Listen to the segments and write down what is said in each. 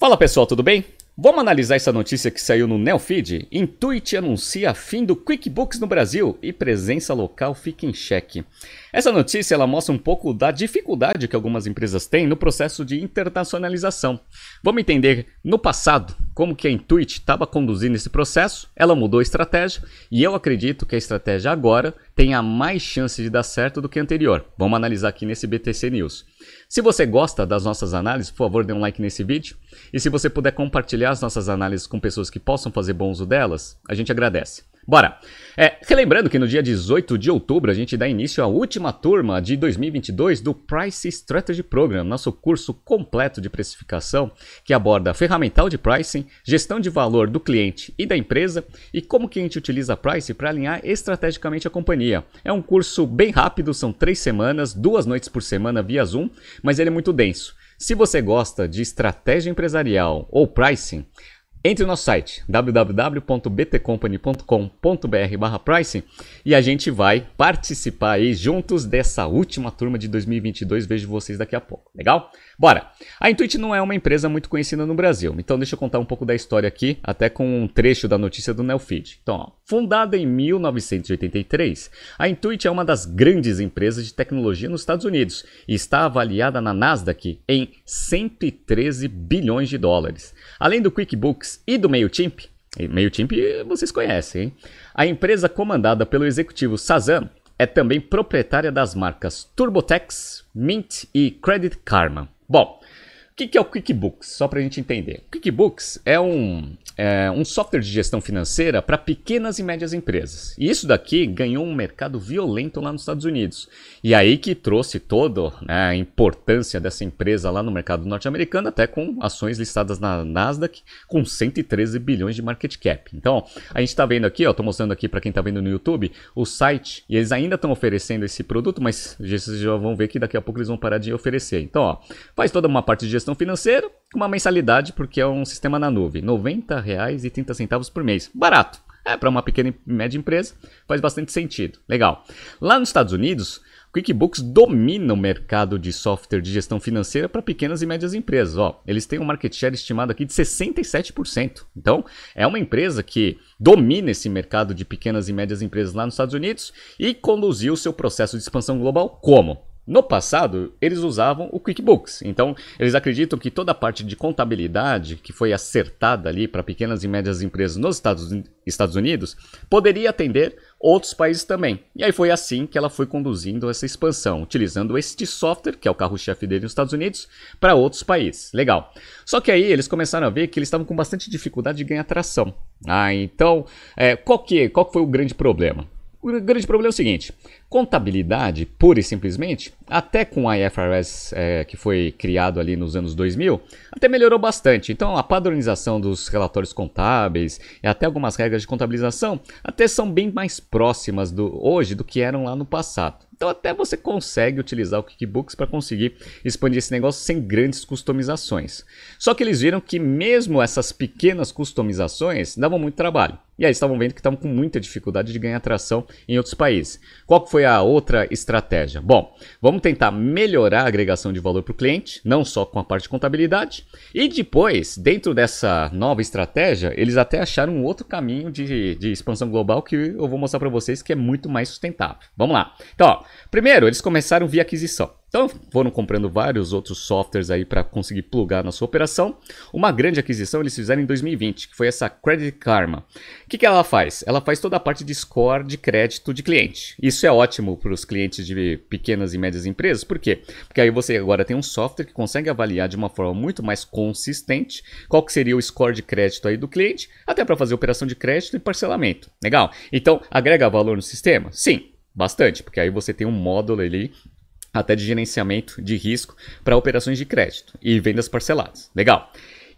Fala pessoal, tudo bem? Vamos analisar essa notícia que saiu no Neofeed? Intuit anuncia fim do QuickBooks no Brasil e presença local fica em xeque. Essa notícia ela mostra um pouco da dificuldade que algumas empresas têm no processo de internacionalização. Vamos entender no passado como que a Intuit estava conduzindo esse processo, ela mudou a estratégia e eu acredito que a estratégia agora tenha mais chance de dar certo do que a anterior. Vamos analisar aqui nesse BTC News. Se você gosta das nossas análises, por favor, dê um like nesse vídeo e se você puder compartilhar as nossas análises com pessoas que possam fazer bom uso delas, a gente agradece. Bora! É, relembrando que no dia 18 de outubro a gente dá início à última turma de 2022 do Price Strategy Program, nosso curso completo de precificação que aborda ferramental de pricing, gestão de valor do cliente e da empresa e como que a gente utiliza price para alinhar estrategicamente a companhia. É um curso bem rápido, são três semanas, duas noites por semana via Zoom, mas ele é muito denso. Se você gosta de estratégia empresarial ou pricing, entre no nosso site www.btcompany.com.br pricing e a gente vai participar aí juntos dessa última turma de 2022. Vejo vocês daqui a pouco. Legal? Bora! A Intuit não é uma empresa muito conhecida no Brasil, então deixa eu contar um pouco da história aqui, até com um trecho da notícia do Neofeed. Então, ó, fundada em 1983, a Intuit é uma das grandes empresas de tecnologia nos Estados Unidos e está avaliada na Nasdaq em 113 bilhões de dólares. Além do QuickBooks e do MailChimp, MailChimp vocês conhecem, hein? A empresa comandada pelo executivo Sazan é também proprietária das marcas TurboTax, Mint e Credit Karma. Bom, que, que é o QuickBooks? Só para a gente entender. O QuickBooks é um, é um software de gestão financeira para pequenas e médias empresas. E isso daqui ganhou um mercado violento lá nos Estados Unidos. E aí que trouxe toda né, a importância dessa empresa lá no mercado norte-americano, até com ações listadas na Nasdaq com 113 bilhões de market cap. Então, a gente está vendo aqui, estou mostrando aqui para quem está vendo no YouTube, o site, e eles ainda estão oferecendo esse produto, mas vocês já vão ver que daqui a pouco eles vão parar de oferecer. Então, ó, faz toda uma parte de gestão gestão financeira com uma mensalidade, porque é um sistema na nuvem, R$ 90,30 por mês. Barato. É, para uma pequena e média empresa, faz bastante sentido. Legal. Lá nos Estados Unidos, QuickBooks domina o mercado de software de gestão financeira para pequenas e médias empresas. Ó, eles têm um market share estimado aqui de 67%. Então, é uma empresa que domina esse mercado de pequenas e médias empresas lá nos Estados Unidos e conduziu seu processo de expansão global como? No passado, eles usavam o QuickBooks. Então, eles acreditam que toda a parte de contabilidade que foi acertada ali para pequenas e médias empresas nos Estados, Unidos poderia atender outros países também. E aí foi assim que ela foi conduzindo essa expansão, utilizando este software, que é o carro-chefe dele nos Estados Unidos, para outros países. Legal. Só que aí eles começaram a ver que eles estavam com bastante dificuldade de ganhar tração. Ah, então, é, qual, que, qual que foi o grande problema? O grande problema é o seguinte: contabilidade, pura e simplesmente, até com a IFRS é, que foi criado ali nos anos 2000, até melhorou bastante. Então, a padronização dos relatórios contábeis e até algumas regras de contabilização até são bem mais próximas do, hoje do que eram lá no passado. Então, até você consegue utilizar o QuickBooks para conseguir expandir esse negócio sem grandes customizações. Só que eles viram que, mesmo essas pequenas customizações, davam muito trabalho. E aí estavam vendo que estavam com muita dificuldade de ganhar tração em outros países. Qual foi a outra estratégia? Bom, vamos tentar melhorar a agregação de valor para o cliente, não só com a parte de contabilidade. E depois, dentro dessa nova estratégia, eles até acharam um outro caminho de, de expansão global que eu vou mostrar para vocês que é muito mais sustentável. Vamos lá. Então, ó, primeiro, eles começaram via aquisição. Então foram comprando vários outros softwares aí para conseguir plugar na sua operação. Uma grande aquisição eles fizeram em 2020, que foi essa Credit Karma. O que, que ela faz? Ela faz toda a parte de score de crédito de cliente. Isso é ótimo para os clientes de pequenas e médias empresas, por quê? Porque aí você agora tem um software que consegue avaliar de uma forma muito mais consistente qual que seria o score de crédito aí do cliente, até para fazer operação de crédito e parcelamento. Legal? Então agrega valor no sistema? Sim. Bastante, porque aí você tem um módulo ali até de gerenciamento de risco para operações de crédito e vendas parceladas. Legal.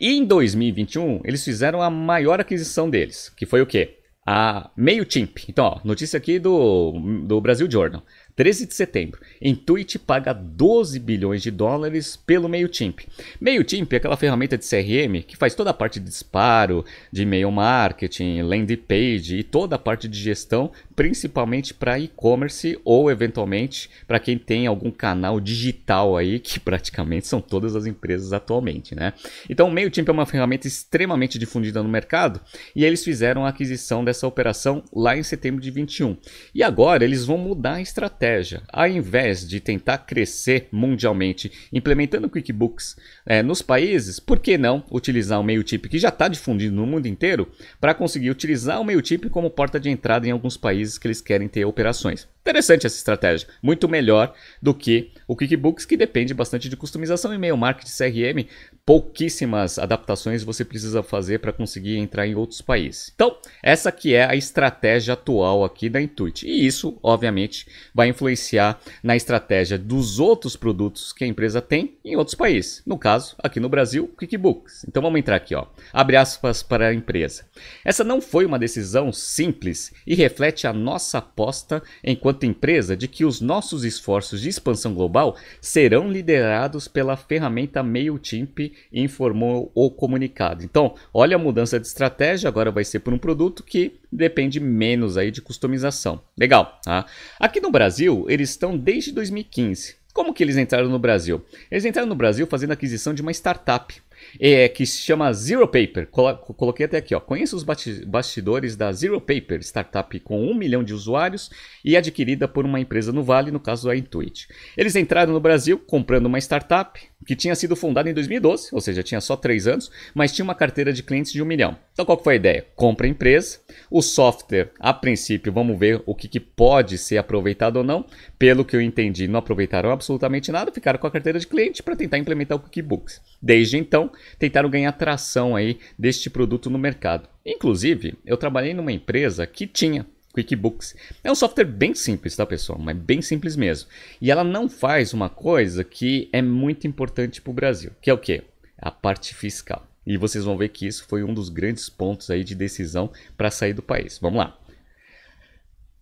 E em 2021, eles fizeram a maior aquisição deles, que foi o quê? A MailChimp. Então, ó, notícia aqui do, do Brasil Journal. 13 de setembro, Intuit paga 12 bilhões de dólares pelo MailChimp. MailChimp é aquela ferramenta de CRM que faz toda a parte de disparo, de e-mail marketing, landing page e toda a parte de gestão, principalmente para e-commerce ou eventualmente para quem tem algum canal digital aí, que praticamente são todas as empresas atualmente, né? Então, o MailChimp é uma ferramenta extremamente difundida no mercado e eles fizeram a aquisição dessa operação lá em setembro de 21. E agora eles vão mudar a estratégia estratégia, ao invés de tentar crescer mundialmente implementando QuickBooks é, nos países, por que não utilizar o MailChimp, que já está difundido no mundo inteiro, para conseguir utilizar o MailChimp como porta de entrada em alguns países que eles querem ter operações? Interessante essa estratégia, muito melhor do que o QuickBooks, que depende bastante de customização e-mail marketing CRM pouquíssimas adaptações você precisa fazer para conseguir entrar em outros países. Então, essa que é a estratégia atual aqui da Intuit. E isso, obviamente, vai influenciar na estratégia dos outros produtos que a empresa tem em outros países. No caso, aqui no Brasil, QuickBooks. Então vamos entrar aqui, ó. Abre aspas para a empresa. Essa não foi uma decisão simples e reflete a nossa aposta enquanto empresa de que os nossos esforços de expansão global serão liderados pela ferramenta MailChimp informou o comunicado. Então, olha a mudança de estratégia, agora vai ser por um produto que depende menos aí de customização. Legal, tá? Aqui no Brasil, eles estão desde 2015. Como que eles entraram no Brasil? Eles entraram no Brasil fazendo aquisição de uma startup é, que se chama Zero Paper. coloquei até aqui, ó. Conheça os bastidores da Zero Paper, startup com um milhão de usuários e adquirida por uma empresa no Vale, no caso a Intuit. Eles entraram no Brasil comprando uma startup que tinha sido fundada em 2012, ou seja, tinha só três anos, mas tinha uma carteira de clientes de um milhão. Então qual foi a ideia? Compra a empresa, o software, a princípio, vamos ver o que, que pode ser aproveitado ou não. Pelo que eu entendi, não aproveitaram absolutamente nada, ficaram com a carteira de cliente para tentar implementar o QuickBooks. Desde então, então, tentaram ganhar tração aí deste produto no mercado. Inclusive, eu trabalhei numa empresa que tinha QuickBooks. É um software bem simples, tá pessoal? Mas bem simples mesmo. E ela não faz uma coisa que é muito importante para o Brasil, que é o quê? A parte fiscal. E vocês vão ver que isso foi um dos grandes pontos aí de decisão para sair do país. Vamos lá.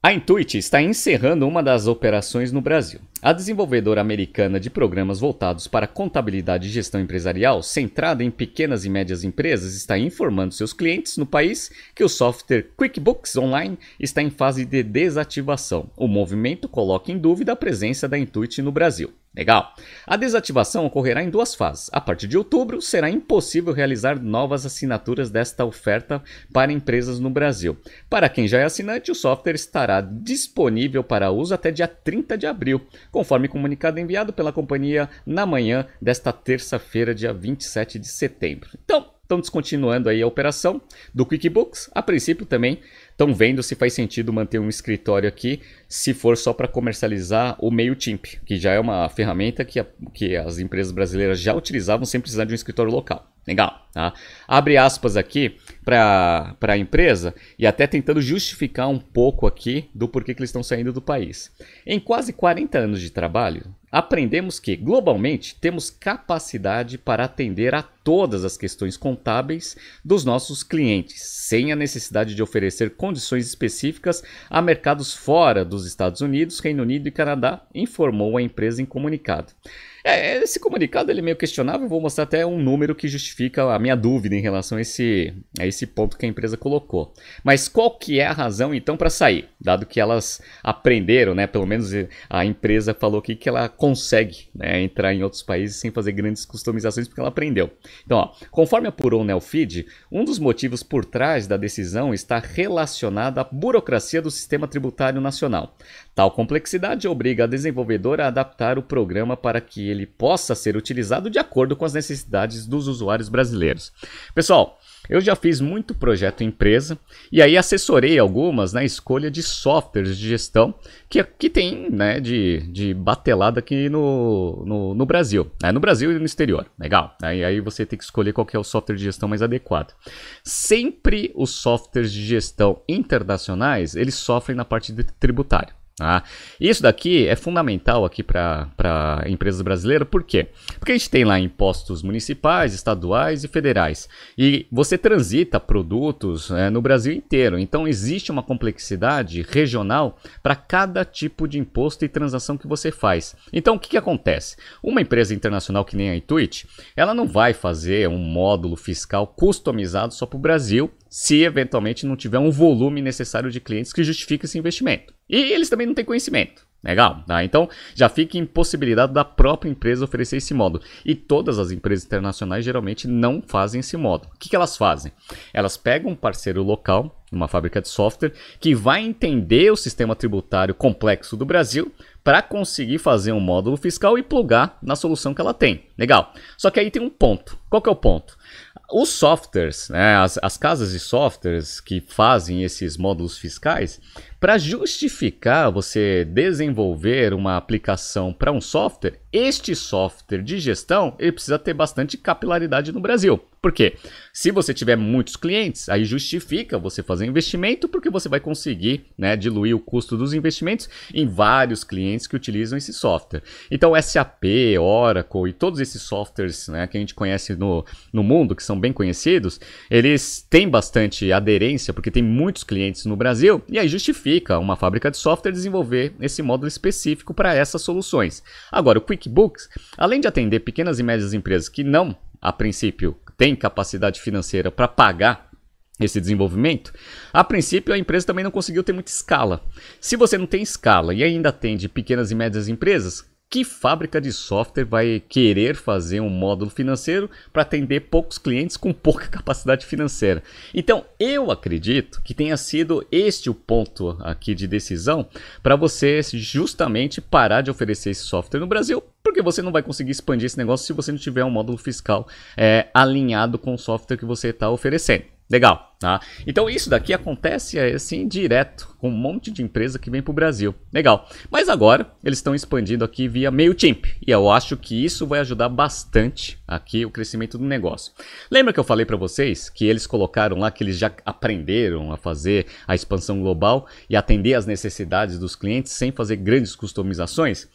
A Intuit está encerrando uma das operações no Brasil. A desenvolvedora americana de programas voltados para contabilidade e gestão empresarial, centrada em pequenas e médias empresas, está informando seus clientes no país que o software QuickBooks Online está em fase de desativação. O movimento coloca em dúvida a presença da Intuit no Brasil. Legal. A desativação ocorrerá em duas fases. A partir de outubro, será impossível realizar novas assinaturas desta oferta para empresas no Brasil. Para quem já é assinante, o software estará disponível para uso até dia 30 de abril, conforme comunicado enviado pela companhia na manhã desta terça-feira, dia 27 de setembro. Então, estão descontinuando aí a operação do QuickBooks. A princípio também estão vendo se faz sentido manter um escritório aqui, se for só para comercializar o MailChimp, que já é uma ferramenta que, a, que as empresas brasileiras já utilizavam sem precisar de um escritório local. Legal, tá? Abre aspas aqui para a empresa e até tentando justificar um pouco aqui do porquê que eles estão saindo do país. Em quase 40 anos de trabalho, aprendemos que, globalmente, temos capacidade para atender a todas as questões contábeis dos nossos clientes, sem a necessidade de oferecer condições específicas a mercados fora dos Estados Unidos, Reino Unido e Canadá, informou a empresa em comunicado. É, esse comunicado ele é meio questionável, vou mostrar até um número que justifica a minha dúvida em relação a esse, a esse ponto que a empresa colocou. Mas qual que é a razão então para sair? Dado que elas aprenderam, né? Pelo menos a empresa falou aqui que ela consegue né, entrar em outros países sem fazer grandes customizações porque ela aprendeu. Então, ó, conforme apurou o Nelfeed, um dos motivos por trás da decisão está relacionado à burocracia do sistema tributário nacional. Tal complexidade obriga a desenvolvedora a adaptar o programa para que ele possa ser utilizado de acordo com as necessidades dos usuários brasileiros. Pessoal, eu já fiz muito projeto empresa e aí assessorei algumas na né, escolha de softwares de gestão que, que tem né, de, de batelada aqui no, no, no Brasil. Né? No Brasil e no exterior. Legal. Aí, aí você tem que escolher qual que é o software de gestão mais adequado. Sempre os softwares de gestão internacionais, eles sofrem na parte tributária. Tá? isso daqui é fundamental aqui para empresas brasileiras, por quê? Porque a gente tem lá impostos municipais, estaduais e federais. E você transita produtos é, no Brasil inteiro. Então existe uma complexidade regional para cada tipo de imposto e transação que você faz. Então o que, que acontece? Uma empresa internacional que nem a Intuit, ela não vai fazer um módulo fiscal customizado só para o Brasil se eventualmente não tiver um volume necessário de clientes que justifique esse investimento. E eles também não têm conhecimento. Legal, né, tá? Então já fica impossibilidade da própria empresa oferecer esse modo. E todas as empresas internacionais geralmente não fazem esse modo. O que, que elas fazem? Elas pegam um parceiro local, uma fábrica de software, que vai entender o sistema tributário complexo do Brasil para conseguir fazer um módulo fiscal e plugar na solução que ela tem. Legal. Só que aí tem um ponto. Qual que é o ponto? Os softwares, né, as, as casas de softwares que fazem esses módulos fiscais, para justificar você desenvolver uma aplicação para um software, este software de gestão ele precisa ter bastante capilaridade no Brasil. Por quê? Se você tiver muitos clientes, aí justifica você fazer investimento, porque você vai conseguir né, diluir o custo dos investimentos em vários clientes que utilizam esse software. Então, SAP, Oracle e todos esses softwares né, que a gente conhece no, no mundo mundo, que são bem conhecidos, eles têm bastante aderência, porque tem muitos clientes no Brasil, e aí justifica uma fábrica de software desenvolver esse módulo específico para essas soluções. Agora, o QuickBooks, além de atender pequenas e médias empresas que não, a princípio, têm capacidade financeira para pagar esse desenvolvimento, a princípio a empresa também não conseguiu ter muita escala. Se você não tem escala e ainda atende pequenas e médias empresas, que fábrica de software vai querer fazer um módulo financeiro para atender poucos clientes com pouca capacidade financeira? Então, eu acredito que tenha sido este o ponto aqui de decisão para você justamente parar de oferecer esse software no Brasil, porque você não vai conseguir expandir esse negócio se você não tiver um módulo fiscal é, alinhado com o software que você está oferecendo. Legal, tá? Então isso daqui acontece é, assim direto com um monte de empresa que vem para o Brasil. Legal. Mas agora eles estão expandindo aqui via MailChimp e eu acho que isso vai ajudar bastante aqui o crescimento do negócio. Lembra que eu falei para vocês que eles colocaram lá que eles já aprenderam a fazer a expansão global e atender às necessidades dos clientes sem fazer grandes customizações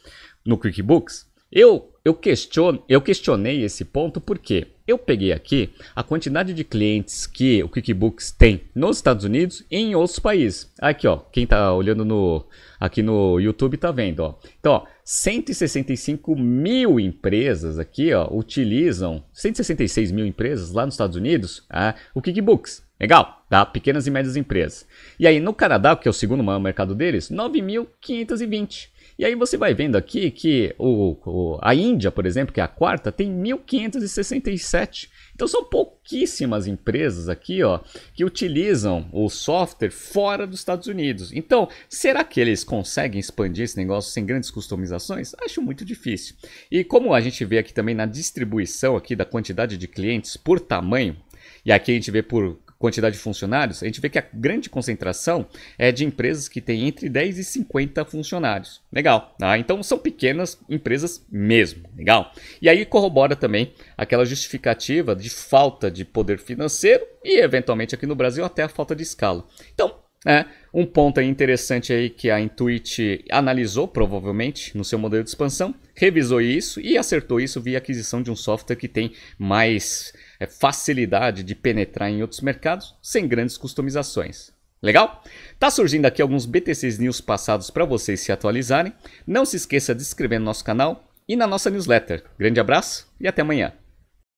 no QuickBooks? Eu eu questiono, eu questionei esse ponto porque eu peguei aqui a quantidade de clientes que o QuickBooks tem nos Estados Unidos e em outros países. Aqui, ó, quem está olhando no, aqui no YouTube está vendo. Ó. Então, ó, 165 mil empresas aqui ó, utilizam, 166 mil empresas lá nos Estados Unidos, ah, o QuickBooks. Legal, tá? Pequenas e médias empresas. E aí no Canadá, que é o segundo maior mercado deles, 9.520. E aí você vai vendo aqui que o, o, a Índia, por exemplo, que é a quarta, tem 1.567. Então são pouquíssimas empresas aqui ó, que utilizam o software fora dos Estados Unidos. Então, será que eles conseguem expandir esse negócio sem grandes customizações? Acho muito difícil. E como a gente vê aqui também na distribuição aqui da quantidade de clientes por tamanho, e aqui a gente vê por quantidade de funcionários, a gente vê que a grande concentração é de empresas que têm entre 10 e 50 funcionários. Legal. Tá? Então são pequenas empresas mesmo. Legal. E aí corrobora também aquela justificativa de falta de poder financeiro e, eventualmente, aqui no Brasil, até a falta de escala. Então, é, um ponto aí interessante aí que a Intuit analisou, provavelmente, no seu modelo de expansão, revisou isso e acertou isso via aquisição de um software que tem mais é, facilidade de penetrar em outros mercados sem grandes customizações. Legal? Tá surgindo aqui alguns BTCs News passados para vocês se atualizarem. Não se esqueça de se inscrever no nosso canal e na nossa newsletter. Grande abraço e até amanhã.